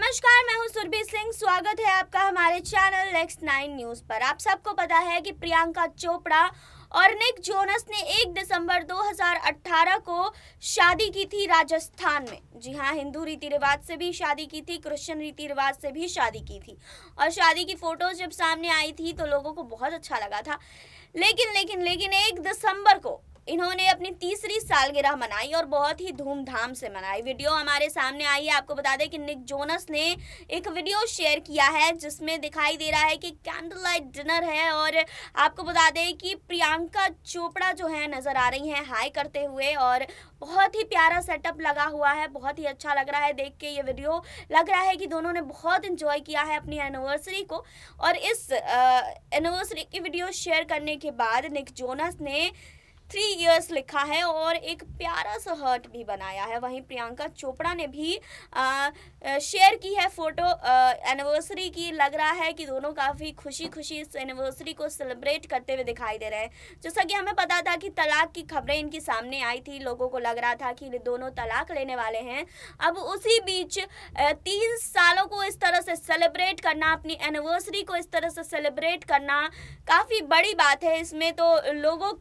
नमस्कार मैं हूं सुरभि सिंह स्वागत है आपका हमारे चैनल नेक्स्ट नाइन न्यूज पर आप सबको पता है कि प्रियंका चोपड़ा और निक जोनस ने 1 दिसंबर 2018 को शादी की थी राजस्थान में जी हाँ हिंदू रीति रिवाज से भी शादी की थी क्रिश्चियन रीति रिवाज से भी शादी की थी और शादी की फ़ोटोज जब सामने आई थी तो लोगों को बहुत अच्छा लगा था लेकिन लेकिन लेकिन एक दिसंबर को इन्होंने अपनी तीसरी सालगिरह मनाई और बहुत ही धूमधाम से मनाई वीडियो हमारे सामने आई है आपको बता दें कि निक जोनस ने एक वीडियो शेयर किया है जिसमें दिखाई दे रहा है कि कैंडल लाइट डिनर है और आपको बता दें कि प्रियंका चोपड़ा जो है नज़र आ रही हैं हाई करते हुए और बहुत ही प्यारा सेटअप लगा हुआ है बहुत ही अच्छा लग रहा है देख के ये वीडियो लग रहा है कि दोनों ने बहुत इन्जॉय किया है अपनी एनिवर्सरी को और इस एनिवर्सरी की वीडियो शेयर करने के बाद निक जोनस ने थ्री ईयर्स लिखा है और एक प्यारा सा हर्ट भी बनाया है वहीं प्रियंका चोपड़ा ने भी शेयर की है फोटो एनिवर्सरी की लग रहा है कि दोनों काफ़ी खुशी खुशी इस एनिवर्सरी को सेलिब्रेट करते हुए दिखाई दे रहे हैं जैसा कि हमें पता था कि तलाक की खबरें इनकी सामने आई थी लोगों को लग रहा था कि दोनों तलाक लेने वाले हैं अब उसी बीच तीन सालों को इस तरह से सेलिब्रेट करना अपनी एनिवर्सरी को इस तरह से सेलिब्रेट करना काफ़ी बड़ी बात है इसमें तो लोगों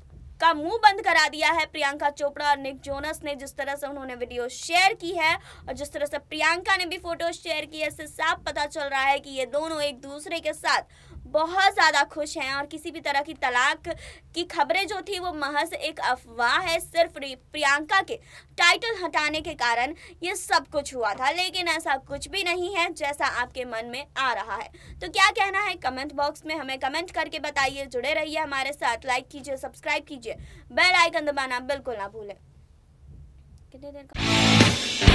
का मुंह बंद करा दिया है प्रियंका चोपड़ा और निक जोनस ने जिस तरह से उन्होंने वीडियो शेयर की है और जिस तरह से प्रियंका ने भी फोटो शेयर की है इससे साफ पता चल रहा है कि ये दोनों एक दूसरे के साथ बहुत ज़्यादा खुश हैं और किसी भी तरह की तलाक की खबरें जो थी वो महज एक अफवाह है सिर्फ प्रियंका के टाइटल हटाने के कारण ये सब कुछ हुआ था लेकिन ऐसा कुछ भी नहीं है जैसा आपके मन में आ रहा है तो क्या कहना है कमेंट बॉक्स में हमें कमेंट करके बताइए जुड़े रहिए हमारे साथ लाइक कीजिए सब्सक्राइब कीजिए बेल आइकन दबाना बिल्कुल ना भूलें कितने देर का